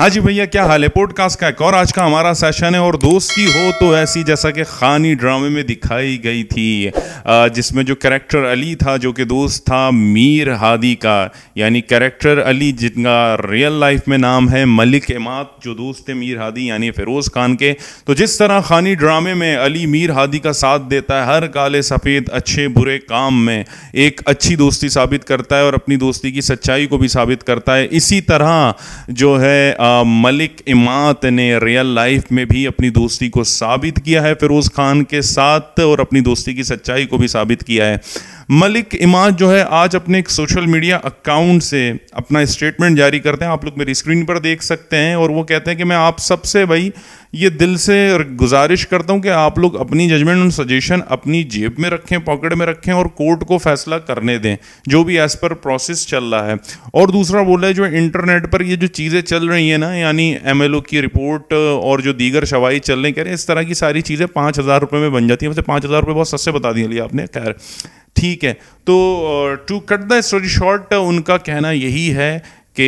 हाँ जी भैया क्या हाल है पॉडकास्ट का एक और आज का हमारा सेशन है और दोस्ती हो तो ऐसी जैसा कि खानी ड्रामे में दिखाई गई थी जिसमें जो कैरेक्टर अली था जो कि दोस्त था मीर हादी का यानी कैरेक्टर अली जिनका रियल लाइफ में नाम है मलिक एमात जो दोस्त थे मीर हादी यानी फिरोज़ खान के तो जिस तरह खानी ड्रामे में अली मीर हादी का साथ देता है हर काले सफ़ेद अच्छे बुरे काम में एक अच्छी दोस्ती साबित करता है और अपनी दोस्ती की सच्चाई को भी साबित करता है इसी तरह जो है मलिक इमात ने रियल लाइफ में भी अपनी दोस्ती को साबित किया है फिरोज़ खान के साथ और अपनी दोस्ती की सच्चाई को भी साबित किया है मलिक इमाद जो है आज अपने एक सोशल मीडिया अकाउंट से अपना स्टेटमेंट जारी करते हैं आप लोग मेरी स्क्रीन पर देख सकते हैं और वो कहते हैं कि मैं आप सबसे भाई ये दिल से गुजारिश करता हूँ कि आप लोग अपनी जजमेंट और सजेशन अपनी जेब में रखें पॉकेट में रखें और कोर्ट को फैसला करने दें जो भी एज पर प्रोसेस चल रहा है और दूसरा बोला है जो इंटरनेट पर ये जो चीज़ें चल रही हैं लेना यानी एम की रिपोर्ट और जो दीगर शवाई चलने कह रहे इस तरह की सारी चीज़ें पाँच हज़ार रुपये में बन जाती है वैसे पाँच हज़ार रुपये बहुत सस्ते बता दिए लिए आपने खैर ठीक है तो to cut the story short उनका कहना यही है कि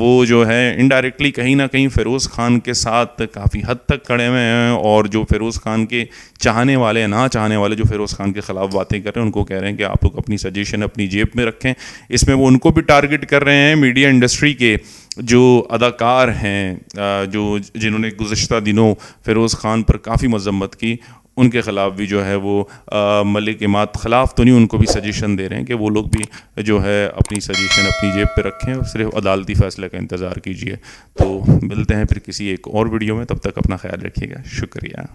वो जो है इनडायरेक्टली कहीं ना कहीं फ़िरोज़ ख़ान के साथ काफ़ी हद तक खड़े हुए हैं और जो फ़िरोज़ ख़ान के चाहने वाले ना चाहने वाले जो फ़िरोज़ ख़ान के ख़िलाफ़ बातें कर रहे हैं उनको कह रहे हैं कि आप लोग अपनी सजेशन अपनी जेब में रखें इसमें वो उनको भी टारगेट कर रहे हैं मीडिया इंडस्ट्री के जो अदाकार हैं जो जिन्होंने गुज्त दिनों फ़िरोज़ ख़ान पर काफ़ी मजम्मत की उनके ख़िलाफ़ भी जो है वो आ, मलिक इमात ख़िलाफ़ तो नहीं उनको भी सजेशन दे रहे हैं कि वो लोग भी जो है अपनी सजेशन अपनी जेब पे रखें और सिर्फ अदालती फ़ैसले का इंतज़ार कीजिए तो मिलते हैं फिर किसी एक और वीडियो में तब तक अपना ख्याल रखिएगा शुक्रिया